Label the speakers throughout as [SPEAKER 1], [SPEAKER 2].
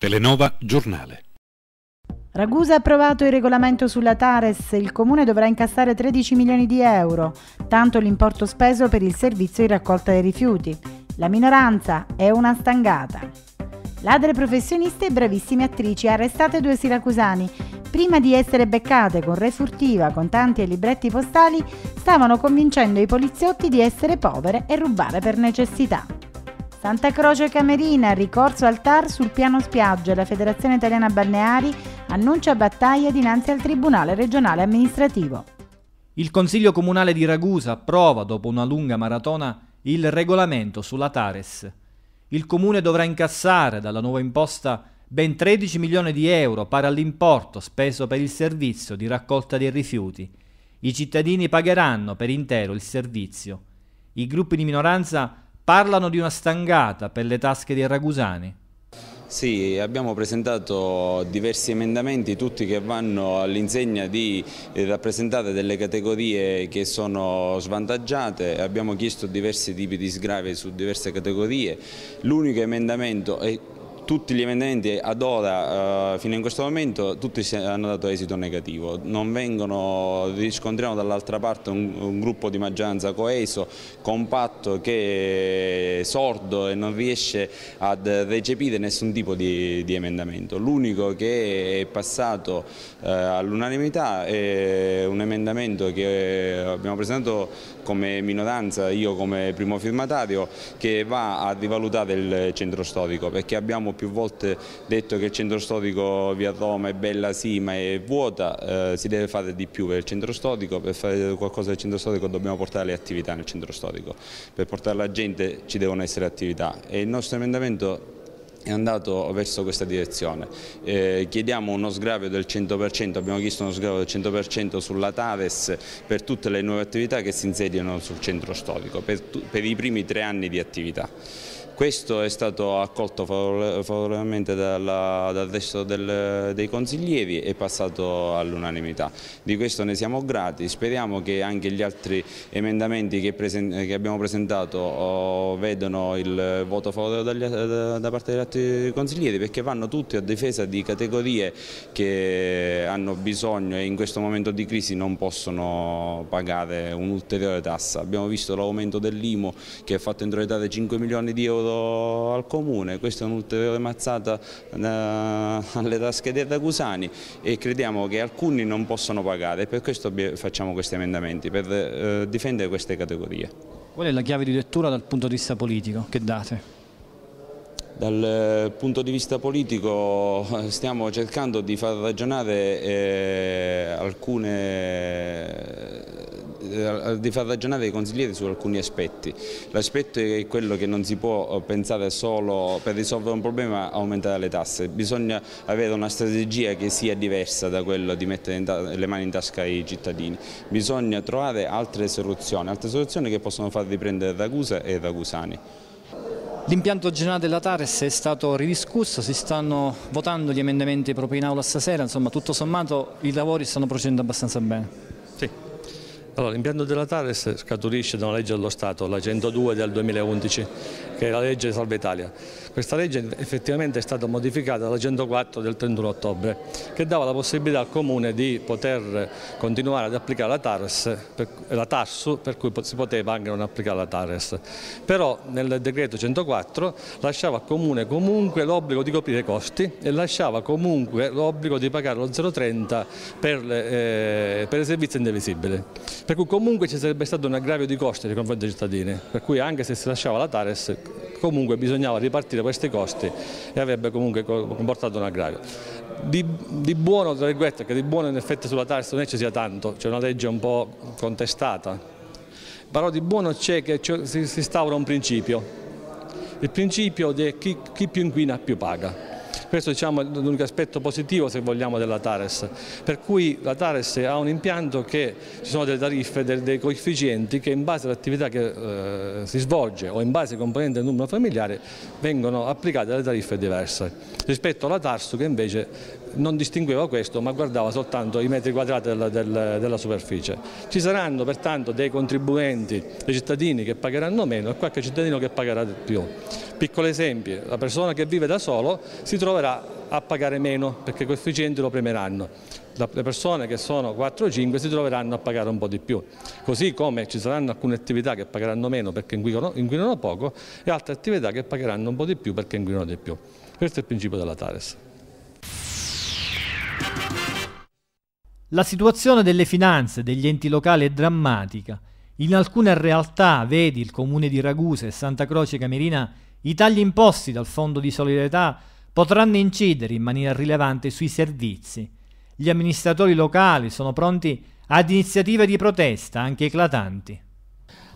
[SPEAKER 1] Telenova Giornale.
[SPEAKER 2] Ragusa ha approvato il regolamento sulla Tares, il comune dovrà incassare 13 milioni di euro, tanto l'importo speso per il servizio di raccolta dei rifiuti. La minoranza è una stangata. Ladre professioniste e bravissime attrici arrestate due siracusani. Prima di essere beccate con re furtiva, contanti e libretti postali, stavano convincendo i poliziotti di essere povere e rubare per necessità. Santa Croce Camerina, ricorso al TAR sul piano spiaggia, la Federazione Italiana Balneari annuncia battaglia dinanzi al Tribunale regionale amministrativo.
[SPEAKER 3] Il Consiglio Comunale di Ragusa approva, dopo una lunga maratona, il regolamento sulla Tares. Il Comune dovrà incassare dalla nuova imposta ben 13 milioni di euro pari all'importo speso per il servizio di raccolta dei rifiuti. I cittadini pagheranno per intero il servizio. I gruppi di minoranza parlano di una stangata per le tasche dei ragusani.
[SPEAKER 4] Sì, abbiamo presentato diversi emendamenti, tutti che vanno all'insegna di eh, rappresentare delle categorie che sono svantaggiate, abbiamo chiesto diversi tipi di sgravi su diverse categorie, l'unico emendamento, e tutti gli emendamenti ad ora, eh, fino in questo momento, tutti hanno dato esito negativo. Non vengono, riscontriamo dall'altra parte un, un, gruppo di maggioranza coeso, compatto, che è sordo e non riesce ad recepire nessun tipo di, di emendamento. L'unico che è passato eh, all'unanimità è un emendamento che abbiamo presentato come minoranza, io come primo firmatario, che va a rivalutare il centro storico perché abbiamo più volte detto che il centro storico via Roma è bella sì ma è vuota, eh, si deve fare di più per il centro storico, per fare qualcosa del centro storico dobbiamo portare le attività nel centro storico, per portare la gente ci devono essere attività e il nostro emendamento è andato verso questa direzione. Eh, chiediamo uno sgravio del 100%, abbiamo chiesto uno sgravio del 100% sulla Taves per tutte le nuove attività che si insediano sul centro storico, per, per i primi tre anni di attività. Questo è stato accolto favorevolmente dal resto del, dei consiglieri e passato all'unanimità. Di questo ne siamo grati, speriamo che anche gli altri emendamenti che, present, che abbiamo presentato oh, vedano il voto favorevole da, eh, da parte degli altri consiglieri perché vanno tutti a difesa di categorie che hanno bisogno e in questo momento di crisi non possono pagare un'ulteriore tassa. Abbiamo visto l'aumento dell'IMO che è fatto entro totalità di 5 milioni di euro comodo al Comune, questa è un'ulteriore mazzata eh, alle tasche dei ragusani e crediamo che alcuni non possano pagare per questo facciamo questi emendamenti, per eh, difendere queste categorie.
[SPEAKER 3] Qual è la chiave di lettura dal punto di vista politico che date?
[SPEAKER 4] Dal eh, punto di vista politico stiamo cercando di far ragionare eh, alcune eh, di far ragionare i consiglieri su alcuni aspetti. L'aspetto è quello che non si può eh, pensare solo per risolvere un problema aumentare le tasse, bisogna avere una strategia che sia diversa da quella di mettere le mani in tasca ai cittadini, bisogna trovare altre soluzioni, altre soluzioni che possono far riprendere Ragusa e Ragusani.
[SPEAKER 3] L'impianto generale della Tares è stato ridiscusso, si stanno votando gli emendamenti proprio in aula stasera, insomma tutto sommato i lavori stanno procedendo abbastanza bene.
[SPEAKER 5] Allora, l'impianto della Tares scaturisce da una legge dello Stato, la 102 del 2011, che è la legge Salva Italia. Questa legge effettivamente è stata modificata dalla 104 del 31 ottobre che dava la possibilità al Comune di poter continuare ad applicare la, TARS, la TARSU per cui si poteva anche non applicare la TARES. Però nel decreto 104 lasciava al Comune comunque l'obbligo di coprire i costi e lasciava comunque l'obbligo di pagare lo 0,30 per, eh, per, i servizi indivisibili. Per cui comunque ci sarebbe stato un aggravio di costi nei confronti dei cittadini, per cui anche se si lasciava la TARES comunque bisognava ripartire questi costi e avrebbe comunque comportato un aggravio. Di, di buono, tra virgolette, che di buono in effetti sulla tassa non è che ci sia tanto, c'è una legge un po' contestata, però di buono c'è che si instaura un principio, il principio di chi, chi più inquina più paga. Questo diciamo, è l'unico aspetto positivo se vogliamo della Tares. Per cui la Tares ha un impianto che ci sono delle tariffe, dei coefficienti che in base all'attività che eh, si svolge o in base ai componenti del numero familiare vengono applicate delle tariffe diverse rispetto alla Tarsu che invece non distingueva questo ma guardava soltanto i metri quadrati della, della, della superficie. Ci saranno pertanto dei contribuenti, dei cittadini che pagheranno meno e qualche cittadino che pagherà di più. Piccolo esempio, la persona che vive da solo si troverà a pagare meno perché i coefficienti lo premeranno. Le persone che sono 4 o 5 si troveranno a pagare un po' di più, così come ci saranno alcune attività che pagheranno meno perché inquinano poco e altre attività che pagheranno un po' di più perché inquinano di più. Questo è
[SPEAKER 3] il principio della Tares. La situazione delle finanze degli enti locali è drammatica. In alcune realtà, vedi il comune di Ragusa e Santa Croce Camerina, i tagli imposti dal Fondo di Solidarietà potranno incidere in maniera rilevante sui servizi. Gli amministratori locali sono pronti ad iniziative di protesta, anche eclatanti.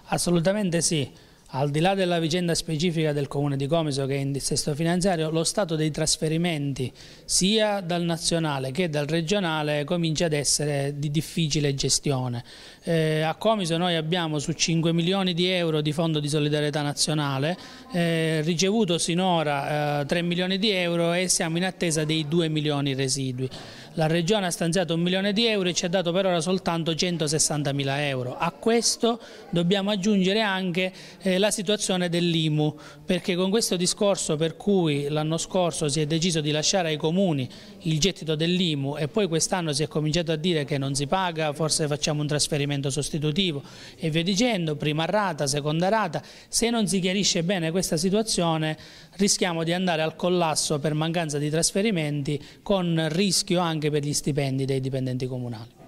[SPEAKER 6] Assolutamente sì. Al di là della vicenda specifica del Comune di Comiso che è in dissesto finanziario, lo stato dei trasferimenti sia dal nazionale che dal regionale comincia ad essere di difficile gestione. Eh, a Comiso noi abbiamo su 5 milioni di euro di fondo di solidarietà nazionale eh, ricevuto sinora eh, 3 milioni di euro e siamo in attesa dei 2 milioni residui. La Regione ha stanziato un milione di euro e ci ha dato per ora soltanto 160 mila euro. A questo dobbiamo aggiungere anche eh, la situazione dell'IMU perché con questo discorso per cui l'anno scorso si è deciso di lasciare ai comuni il gettito dell'IMU e poi quest'anno si è cominciato a dire che non si paga, forse facciamo un trasferimento finanziamento sostitutivo e via dicendo, prima rata, seconda rata, se non si chiarisce bene questa situazione rischiamo di andare al collasso per mancanza di trasferimenti con rischio anche per gli stipendi dei dipendenti comunali.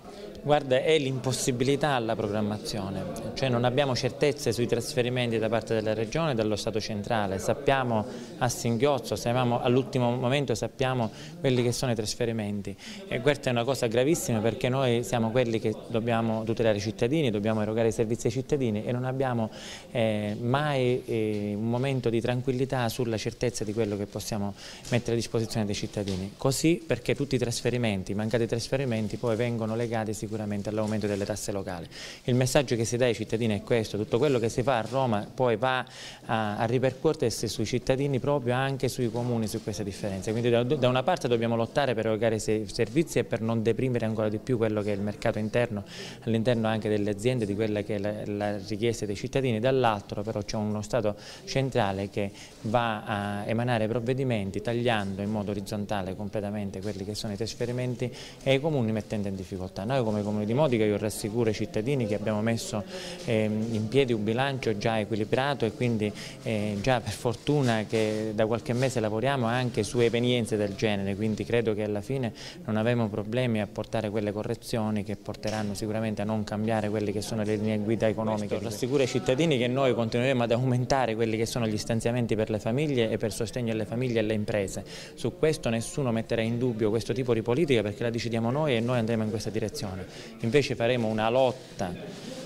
[SPEAKER 7] Guarda, è l'impossibilità alla programmazione, cioè non abbiamo certezze sui trasferimenti da parte della Regione e dallo Stato centrale, sappiamo a singhiozzo, all'ultimo momento sappiamo quelli che sono i trasferimenti e questa è una cosa gravissima perché noi siamo quelli che dobbiamo tutelare i cittadini, dobbiamo erogare i servizi ai cittadini e non abbiamo eh, mai eh, un momento di tranquillità sulla certezza di quello che possiamo mettere a disposizione dei cittadini, così perché tutti i trasferimenti, i mancati trasferimenti poi vengono legati sicuramente sicuramente all'aumento delle tasse locali. Il messaggio che si dà ai cittadini è questo, tutto quello che si fa a Roma poi va a, a ripercuotersi sui cittadini proprio anche sui comuni, su questa differenza. Quindi da, da una parte dobbiamo lottare per erogare servizi e per non deprimere ancora di più quello che è il mercato interno, all'interno anche delle aziende, di quella che è la, la richiesta dei cittadini, dall'altro però c'è uno Stato centrale che va a emanare provvedimenti tagliando in modo orizzontale completamente quelli che sono i trasferimenti e i comuni mettendo in difficoltà. Noi come Comune di Modica, io rassicuro i cittadini che abbiamo messo ehm, in piedi un bilancio già equilibrato e quindi eh, già per fortuna che da qualche mese lavoriamo anche su evenienze del genere, quindi credo che alla fine non avremo problemi a portare quelle correzioni che porteranno sicuramente a non cambiare quelle che sono le linee guida economiche. Rassicuro i cittadini che noi continueremo ad aumentare quelli che sono gli stanziamenti per le famiglie e per sostegno alle famiglie e alle imprese. Su questo nessuno metterà in dubbio questo tipo di politica perché la decidiamo noi e noi andremo in questa direzione invece faremo una lotta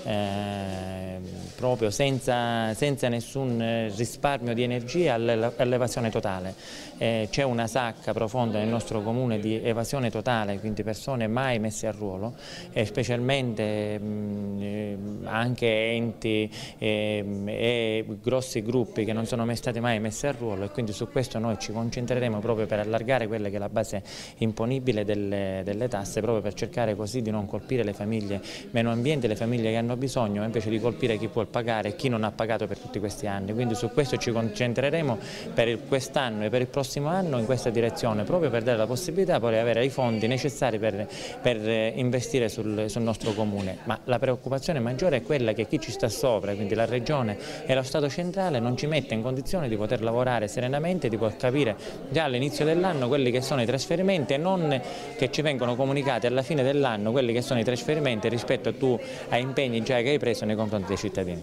[SPEAKER 7] eh, proprio senza, senza nessun eh, risparmio di energia all'evasione totale. Eh, C'è una sacca profonda nel nostro comune di evasione totale, quindi persone mai messe a ruolo, mm, eh, specialmente mh, anche enti eh, e grossi gruppi che non sono mai stati mai messi a ruolo e quindi su questo noi ci concentreremo proprio per allargare quella che è la base imponibile delle, delle tasse, proprio per cercare così di non colpire le famiglie meno ambienti, le famiglie che hanno bisogno, invece di colpire chi può pagare e chi non ha pagato per tutti questi anni, quindi su questo ci concentreremo per quest'anno e per il prossimo anno in questa direzione, proprio per dare la possibilità di avere i fondi necessari per, per eh, investire sul, sul, nostro comune, ma la preoccupazione maggiore è quella che chi ci sta sopra, quindi la Regione e lo Stato centrale non ci mette in condizione di poter lavorare serenamente, di poter capire già all'inizio dell'anno quelli che sono i trasferimenti e non che ci vengono comunicati alla fine dell'anno quelli che sono i trasferimenti rispetto a tu, a impegni già che hai preso nei confronti dei cittadini.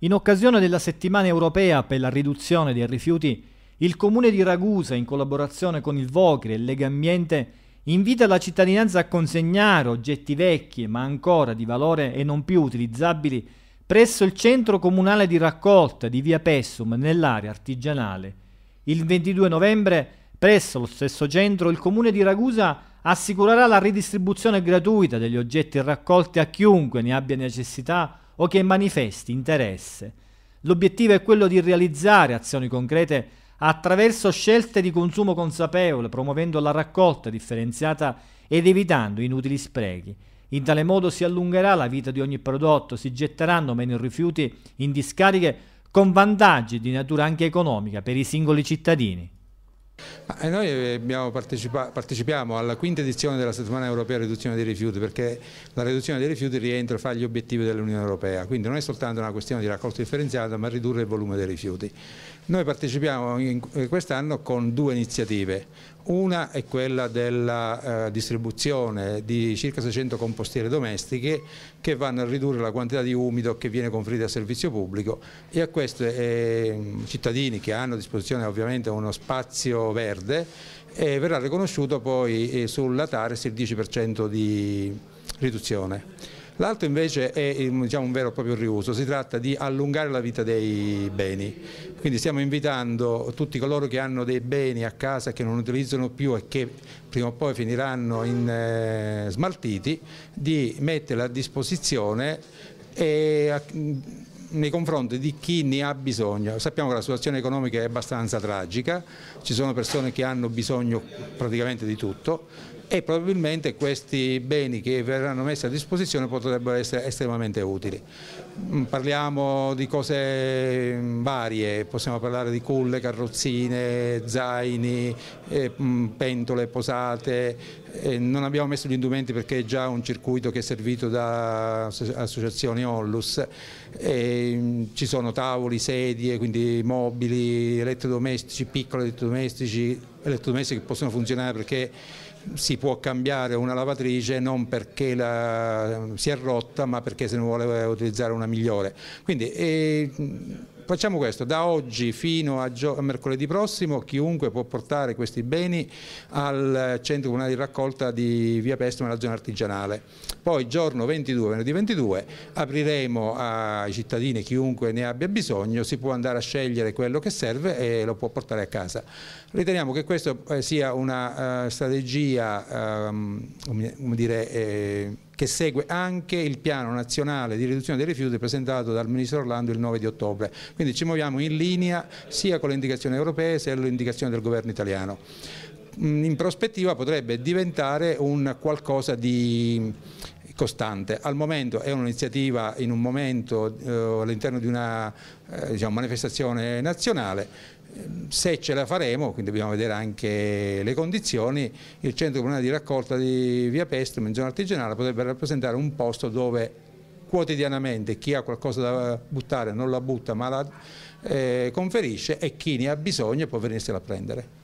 [SPEAKER 3] In occasione della settimana europea per la riduzione dei rifiuti, il comune di Ragusa, in collaborazione con il Vocri e Lega Ambiente, invita la cittadinanza a consegnare oggetti vecchi, ma ancora di valore e non più utilizzabili, presso il centro comunale di raccolta di via Pessum nell'area artigianale. Il 22 novembre, presso lo stesso centro, il comune di Ragusa ha assicurerà la ridistribuzione gratuita degli oggetti raccolti a chiunque ne abbia necessità o che manifesti interesse. L'obiettivo è quello di realizzare azioni concrete attraverso scelte di consumo consapevole, promuovendo la raccolta differenziata ed evitando inutili sprechi. In tale modo si allungherà la vita di ogni prodotto, si getteranno meno rifiuti in discariche con vantaggi di natura anche economica per i singoli cittadini.
[SPEAKER 1] E eh, noi eh, partecipiamo alla quinta edizione della settimana europea riduzione dei rifiuti perché la riduzione dei rifiuti rientra fra gli obiettivi dell'Unione Europea, quindi non è soltanto una questione di raccolta differenziata ma ridurre il volume dei rifiuti. Noi partecipiamo eh, quest'anno con due iniziative, una è quella della eh, distribuzione di circa 600 compostiere domestiche che vanno a ridurre la quantità di umido che viene conferita al servizio pubblico e a questi eh, cittadini che hanno a disposizione ovviamente uno spazio verde eh, verrà riconosciuto poi eh, sulla TARES il 10% di riduzione. L'altro invece è diciamo, un vero e proprio riuso, si tratta di allungare la vita dei beni, quindi stiamo invitando tutti coloro che hanno dei beni a casa che non utilizzano più e che prima o poi finiranno in eh, smaltiti di metterli a disposizione e a, nei confronti di chi ne ha bisogno. Sappiamo che la situazione economica è abbastanza tragica, ci sono persone che hanno bisogno praticamente di tutto e probabilmente questi beni che verranno messi a disposizione potrebbero essere estremamente utili. Mm, parliamo di cose mm, varie, possiamo parlare di culle, carrozzine, zaini, eh, mm, pentole, posate, eh, non abbiamo messo gli indumenti perché è già un circuito che è servito da associazioni Ollus, ci sono tavoli, sedie, quindi mobili, elettrodomestici, piccoli elettrodomestici elettrodomestici, elettrodomestici che possono funzionare perché si può cambiare una lavatrice non perché la, si è rotta ma perché se ne vuole utilizzare una migliore. Quindi, eh, facciamo questo, da oggi fino a, a, mercoledì prossimo chiunque può portare questi beni al centro comunale di raccolta di Via Pestro nella zona artigianale. Poi giorno 22, venerdì 22, apriremo ai cittadini, chiunque ne abbia bisogno, si può andare a scegliere quello che serve e lo può portare a casa. Riteniamo che questa eh, sia una uh, strategia um, dire, eh, che segue anche il piano nazionale di riduzione dei rifiuti presentato dal Ministro Orlando il 9 di ottobre. Quindi ci muoviamo in linea sia con le indicazioni europee sia con le indicazioni del governo italiano. Mm, in prospettiva potrebbe diventare un qualcosa di costante. Al momento è un'iniziativa in un momento eh, all'interno di una eh, diciamo, manifestazione nazionale, eh, se ce la faremo, quindi dobbiamo vedere anche le condizioni, il centro comunale di raccolta di Via Pestrum in zona artigianale potrebbe rappresentare un posto dove quotidianamente chi ha qualcosa da buttare non la butta ma la eh, conferisce e chi ne ha bisogno può venirsi a prendere.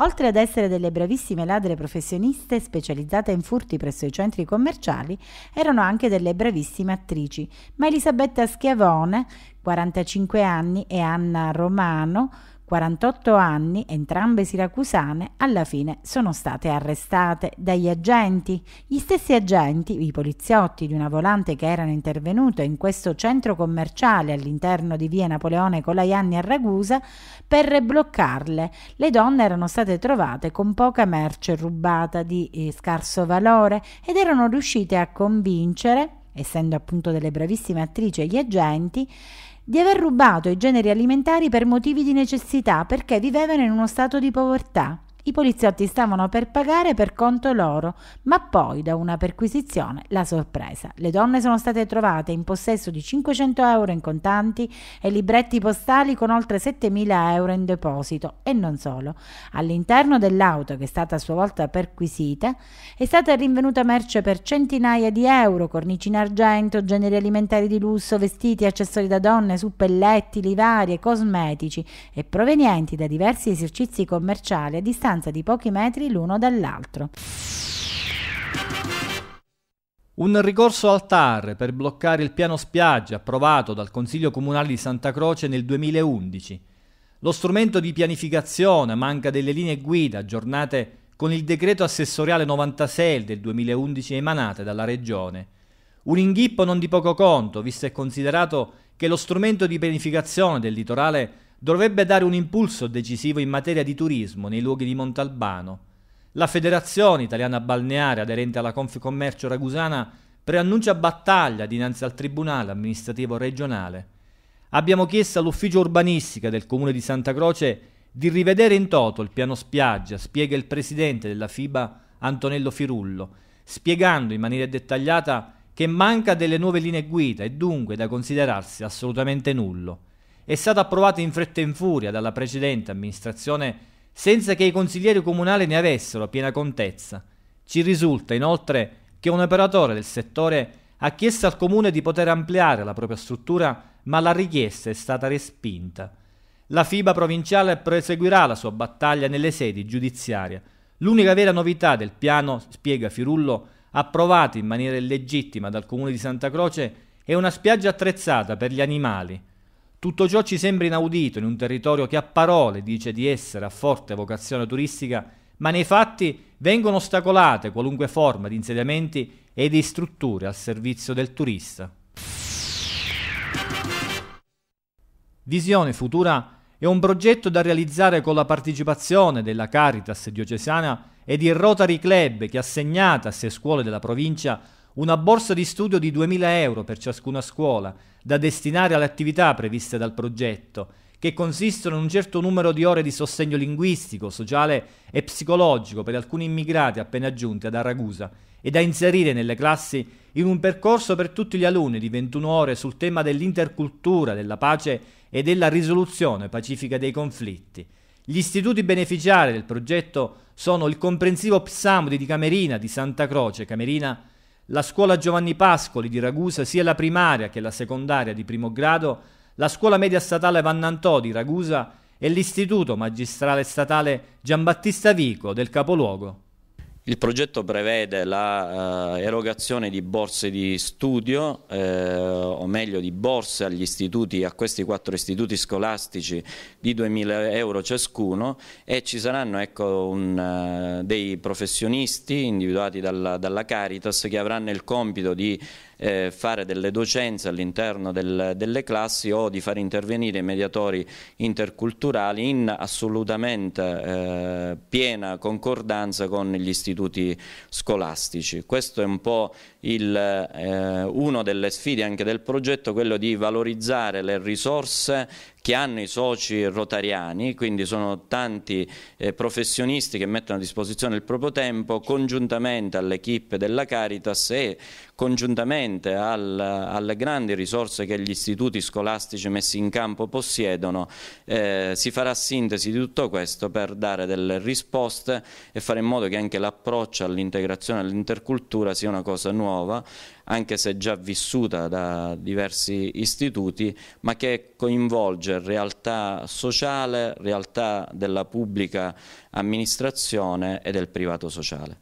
[SPEAKER 2] Oltre ad essere delle bravissime ladre professioniste specializzate in furti presso i centri commerciali, erano anche delle bravissime attrici, ma Elisabetta Schiavone, 45 anni, e Anna Romano, 48 anni, entrambe siracusane, alla fine sono state arrestate dagli agenti. Gli stessi agenti, i poliziotti di una volante che erano intervenuto in questo centro commerciale all'interno di via Napoleone Colaianni a Ragusa per bloccarle. Le donne erano state trovate con poca merce rubata di eh, scarso valore ed erano riuscite a convincere essendo appunto delle bravissime attrici e gli agenti, di aver rubato i generi alimentari per motivi di necessità perché vivevano in uno stato di povertà. I poliziotti stavano per pagare per conto loro, ma poi da una perquisizione la sorpresa. Le donne sono state trovate in possesso di 500 euro in contanti e libretti postali con oltre 7.000 euro in deposito e non solo. All'interno dell'auto, che è stata a sua volta perquisita, è stata rinvenuta merce per centinaia di euro, cornici in argento, generi alimentari di lusso, vestiti, accessori da donne, suppelletti, livarie, cosmetici e provenienti da diversi esercizi commerciali a distanza distanza di pochi metri l'uno dall'altro.
[SPEAKER 3] Un ricorso al TAR per bloccare il piano spiaggia approvato dal Consiglio Comunale di Santa Croce nel 2011. Lo strumento di pianificazione manca delle linee guida aggiornate con il decreto assessoriale 96 del 2011 emanate dalla Regione. Un inghippo non di poco conto, visto e considerato che lo strumento di pianificazione del litorale dovrebbe dare un impulso decisivo in materia di turismo nei luoghi di Montalbano. La Federazione Italiana Balneare aderente alla Confcommercio Ragusana preannuncia battaglia dinanzi al Tribunale amministrativo regionale. Abbiamo chiesto all'ufficio urbanistica del Comune di Santa Croce di rivedere in toto il piano spiaggia, spiega il presidente della FIBA Antonello Firullo, spiegando in maniera dettagliata che manca delle nuove linee guida e dunque da considerarsi assolutamente nullo è stato approvato in fretta e in furia dalla precedente amministrazione senza che i consiglieri comunali ne avessero piena contezza. Ci risulta inoltre che un operatore del settore ha chiesto al comune di poter ampliare la propria struttura, ma la richiesta è stata respinta. La FIBA provinciale proseguirà la sua battaglia nelle sedi giudiziarie. L'unica vera novità del piano, spiega Firullo, approvato in maniera illegittima dal comune di Santa Croce, è una spiaggia attrezzata per gli animali. Tutto ciò ci sembra inaudito in un territorio che a parole dice di essere a forte vocazione turistica, ma nei fatti vengono ostacolate qualunque forma di insediamenti e di strutture al servizio del turista. Visione Futura è un progetto da realizzare con la partecipazione della Caritas diocesana e di Rotary Club che assegnata a sei scuole della provincia una borsa di studio di 2.000 euro per ciascuna scuola, da destinare alle attività previste dal progetto, che consistono in un certo numero di ore di sostegno linguistico, sociale e psicologico per alcuni immigrati appena giunti ad Aragusa e da inserire nelle classi in un percorso per tutti gli alunni di 21 ore sul tema dell'intercultura, della pace e della risoluzione pacifica dei conflitti. Gli istituti beneficiari del progetto sono il comprensivo Psamudi di Camerina, di Santa Croce, Camerina la scuola Giovanni Pascoli di Ragusa, sia la primaria che la secondaria di primo grado, la scuola media statale Vannantò di Ragusa e l'istituto magistrale statale Giambattista Vico del capoluogo.
[SPEAKER 8] Il progetto prevede l'erogazione eh, di borse di studio, eh, o meglio di borse agli istituti, a questi quattro istituti scolastici di 2.000 euro ciascuno e ci saranno ecco, un, eh, dei professionisti individuati dalla, dalla Caritas che avranno il compito di eh, fare delle docenze all'interno del, delle classi o di far intervenire i mediatori interculturali in assolutamente eh, piena concordanza con gli istituti scolastici. Questo è un po' il, eh, uno delle sfide anche del progetto, quello di valorizzare le risorse che hanno i soci rotariani, quindi sono tanti eh, professionisti che mettono a disposizione il proprio tempo congiuntamente all'equipe della Caritas e congiuntamente al, alle grandi risorse che gli istituti scolastici messi in campo possiedono, eh, si farà sintesi di tutto questo per dare delle risposte e fare in modo che anche l'approccio all'integrazione e all'intercultura sia una cosa nuova, anche se già vissuta da diversi istituti, ma che coinvolge realtà sociale, realtà della pubblica amministrazione e del privato sociale.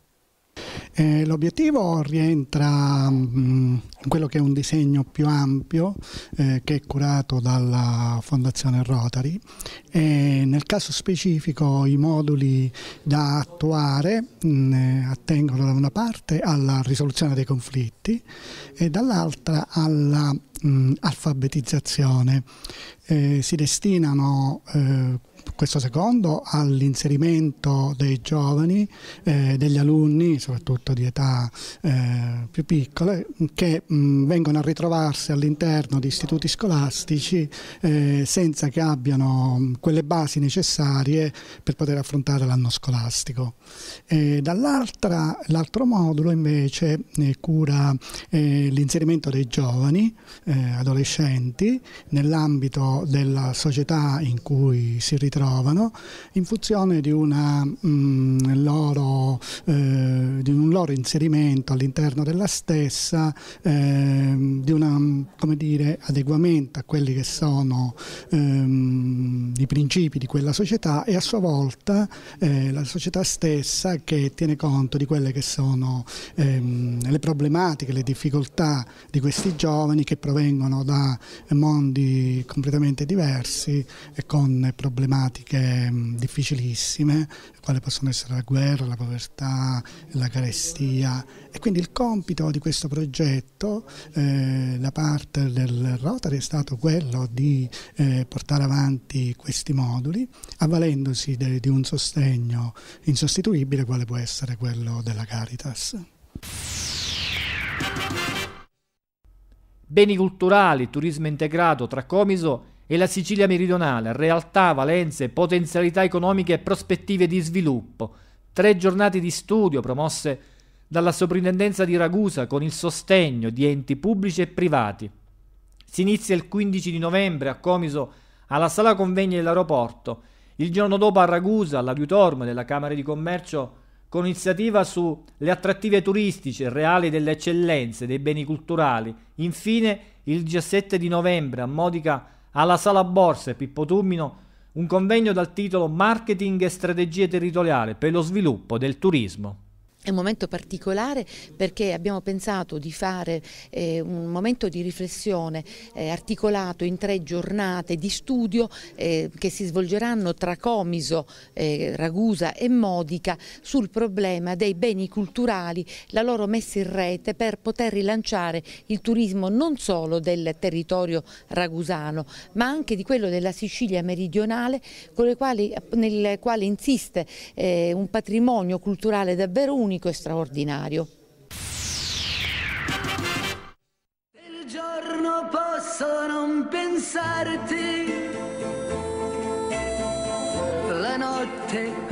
[SPEAKER 9] Eh, l'obiettivo rientra mh, mm, in quello che è un disegno più ampio eh, che è curato dalla Fondazione Rotary e nel caso specifico i moduli da attuare mh, mm, eh, attengono da una parte alla risoluzione dei conflitti e dall'altra alla mh, mm, alfabetizzazione. Eh, si destinano eh, questo secondo all'inserimento dei giovani, eh, degli alunni, soprattutto di età eh, più piccole, che mh, vengono a ritrovarsi all'interno di istituti scolastici eh, senza che abbiano quelle basi necessarie per poter affrontare l'anno scolastico. Dall'altra, l'altro modulo invece eh, cura eh, l'inserimento dei giovani, eh, adolescenti, nell'ambito della società in cui si ritrovano trovano in funzione di, una, mh, mm, loro, eh, di un loro inserimento all'interno della stessa, eh, di un adeguamento a quelli che sono ehm, i principi di quella società e a sua volta eh, la società stessa che tiene conto di quelle che sono ehm, le problematiche, le difficoltà di questi giovani che provengono da mondi completamente diversi e con problematiche tematiche mm, difficilissime, quale possono essere la guerra, la povertà, la carestia e quindi il compito di questo progetto eh, da parte del Rotary è stato quello di eh, portare avanti questi moduli avvalendosi de, di un sostegno insostituibile quale può essere quello della Caritas.
[SPEAKER 3] Beni culturali, turismo integrato tra Comiso e la Sicilia meridionale, realtà, valenze, potenzialità economiche e prospettive di sviluppo. Tre giornate di studio promosse dalla soprintendenza di Ragusa con il sostegno di enti pubblici e privati. Si inizia il 15 di novembre a Comiso alla sala convegni dell'aeroporto, il giorno dopo a Ragusa all'auditorium della Camera di Commercio con iniziativa sulle attrattive turistiche reali delle eccellenze, dei beni culturali. Infine, il 17 di novembre a Modica alla Sala Borse Pippo Tummino un convegno dal titolo Marketing e strategie territoriali per lo sviluppo del turismo.
[SPEAKER 2] È un momento particolare perché abbiamo pensato di fare eh, un momento di riflessione eh, articolato in tre giornate di studio eh, che si svolgeranno tra Comiso, eh, Ragusa e Modica sul problema dei beni culturali, la loro messa in rete per poter rilanciare il turismo non solo del territorio ragusano ma anche di quello della Sicilia meridionale quali, nel quale insiste eh, un patrimonio culturale davvero unico unico e straordinario.
[SPEAKER 6] Il giorno posso non pensarti la notte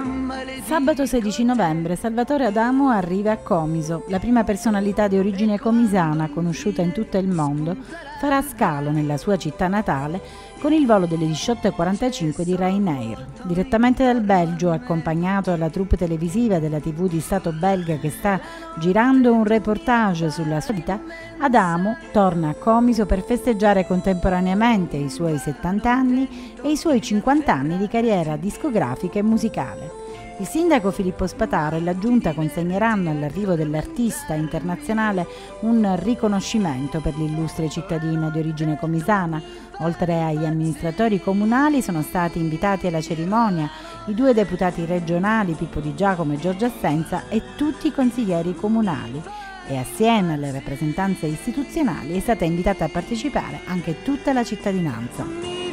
[SPEAKER 2] Sabato 16 novembre Salvatore Adamo arriva a Comiso. La prima personalità di origine comisana conosciuta in tutto il mondo farà scalo nella sua città natale con il volo delle 18.45 di Ryanair. Direttamente dal Belgio, accompagnato dalla troupe televisiva della TV di Stato belga che sta girando un reportage sulla sua vita, Adamo torna a Comiso per festeggiare contemporaneamente i suoi 70 anni e i suoi 50 anni di carriera discografica e musicale. Il sindaco Filippo Spataro e la giunta consegneranno all'arrivo dell'artista internazionale un riconoscimento per l'illustre cittadino di origine comisana. Oltre agli amministratori comunali sono stati invitati alla cerimonia i due deputati regionali Pippo Di Giacomo e Giorgia Assenza e tutti i consiglieri comunali e assieme alle rappresentanze istituzionali è stata invitata a partecipare anche tutta la cittadinanza.